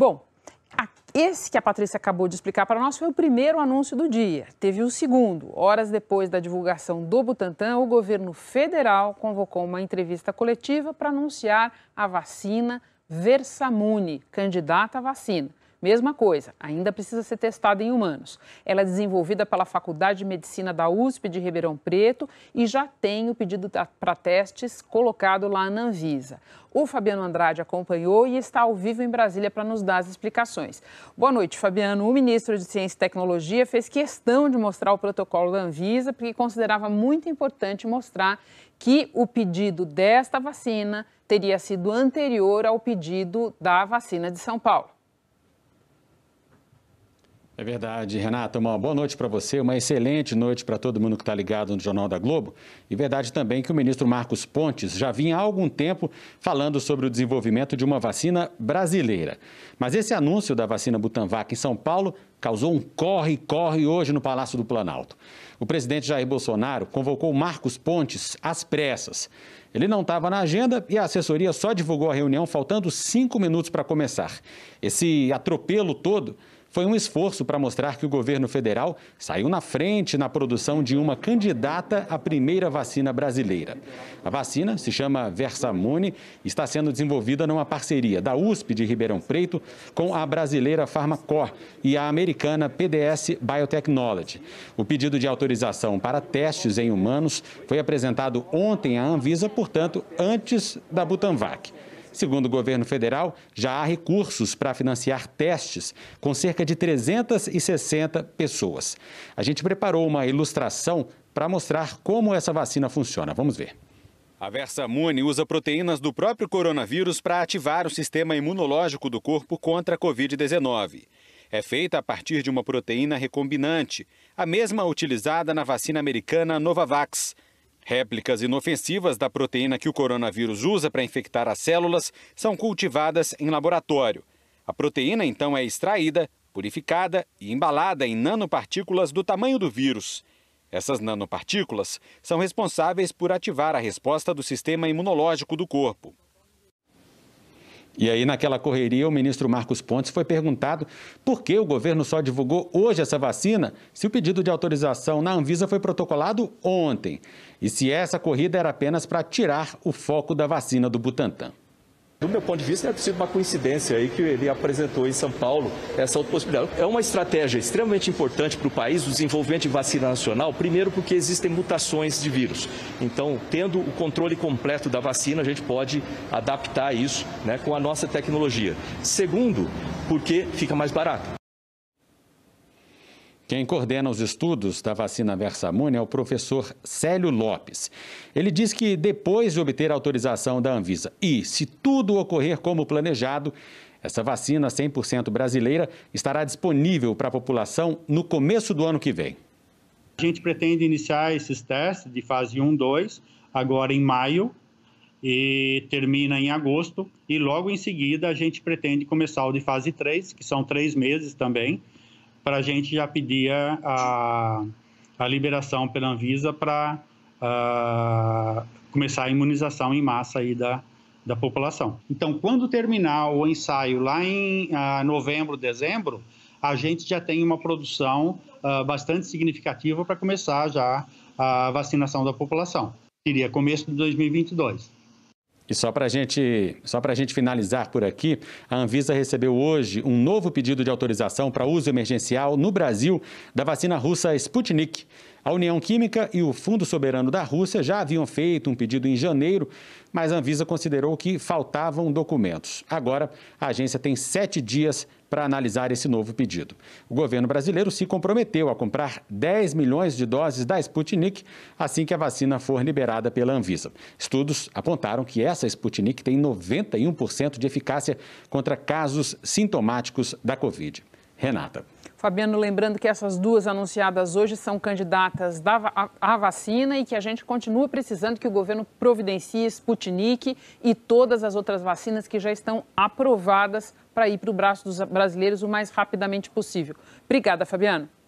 Bom, esse que a Patrícia acabou de explicar para nós foi o primeiro anúncio do dia. Teve o segundo. Horas depois da divulgação do Butantan, o governo federal convocou uma entrevista coletiva para anunciar a vacina Versamune, candidata à vacina. Mesma coisa, ainda precisa ser testada em humanos. Ela é desenvolvida pela Faculdade de Medicina da USP de Ribeirão Preto e já tem o pedido para testes colocado lá na Anvisa. O Fabiano Andrade acompanhou e está ao vivo em Brasília para nos dar as explicações. Boa noite, Fabiano. O ministro de Ciência e Tecnologia fez questão de mostrar o protocolo da Anvisa porque considerava muito importante mostrar que o pedido desta vacina teria sido anterior ao pedido da vacina de São Paulo. É verdade, Renata. Uma boa noite para você, uma excelente noite para todo mundo que está ligado no Jornal da Globo. E verdade também que o ministro Marcos Pontes já vinha há algum tempo falando sobre o desenvolvimento de uma vacina brasileira. Mas esse anúncio da vacina Butanvac em São Paulo causou um corre-corre hoje no Palácio do Planalto. O presidente Jair Bolsonaro convocou Marcos Pontes às pressas. Ele não estava na agenda e a assessoria só divulgou a reunião faltando cinco minutos para começar. Esse atropelo todo foi um esforço para mostrar que o governo federal saiu na frente na produção de uma candidata à primeira vacina brasileira. A vacina se chama Versamune e está sendo desenvolvida numa parceria da USP de Ribeirão Preto com a brasileira Farmacor e a americana PDS Biotechnology. O pedido de autorização para testes em humanos foi apresentado ontem à Anvisa, portanto, antes da Butanvac. Segundo o governo federal, já há recursos para financiar testes com cerca de 360 pessoas. A gente preparou uma ilustração para mostrar como essa vacina funciona. Vamos ver. A Versamune usa proteínas do próprio coronavírus para ativar o sistema imunológico do corpo contra a Covid-19. É feita a partir de uma proteína recombinante, a mesma utilizada na vacina americana Novavax, Réplicas inofensivas da proteína que o coronavírus usa para infectar as células são cultivadas em laboratório. A proteína então é extraída, purificada e embalada em nanopartículas do tamanho do vírus. Essas nanopartículas são responsáveis por ativar a resposta do sistema imunológico do corpo. E aí, naquela correria, o ministro Marcos Pontes foi perguntado por que o governo só divulgou hoje essa vacina se o pedido de autorização na Anvisa foi protocolado ontem e se essa corrida era apenas para tirar o foco da vacina do Butantan. Do meu ponto de vista, é possível uma coincidência aí que ele apresentou em São Paulo essa outra possibilidade. É uma estratégia extremamente importante para o país, o desenvolvimento de vacina nacional, primeiro porque existem mutações de vírus. Então, tendo o controle completo da vacina, a gente pode adaptar isso né, com a nossa tecnologia. Segundo, porque fica mais barato. Quem coordena os estudos da vacina Versamune é o professor Célio Lopes. Ele diz que depois de obter autorização da Anvisa e se tudo ocorrer como planejado, essa vacina 100% brasileira estará disponível para a população no começo do ano que vem. A gente pretende iniciar esses testes de fase 1, 2 agora em maio e termina em agosto e logo em seguida a gente pretende começar o de fase 3, que são três meses também, para a gente já pedir a, a liberação pela Anvisa para ah, começar a imunização em massa aí da, da população. Então, quando terminar o ensaio lá em ah, novembro, dezembro, a gente já tem uma produção ah, bastante significativa para começar já a vacinação da população. Seria começo de 2022. E só para gente, só a gente finalizar por aqui, a Anvisa recebeu hoje um novo pedido de autorização para uso emergencial no Brasil da vacina russa Sputnik. A União Química e o Fundo Soberano da Rússia já haviam feito um pedido em janeiro, mas a Anvisa considerou que faltavam documentos. Agora, a agência tem sete dias para analisar esse novo pedido. O governo brasileiro se comprometeu a comprar 10 milhões de doses da Sputnik assim que a vacina for liberada pela Anvisa. Estudos apontaram que essa Sputnik tem 91% de eficácia contra casos sintomáticos da Covid. Renata. Fabiano, lembrando que essas duas anunciadas hoje são candidatas da, à vacina e que a gente continua precisando que o governo providencie Sputnik e todas as outras vacinas que já estão aprovadas para ir para o braço dos brasileiros o mais rapidamente possível. Obrigada, Fabiano.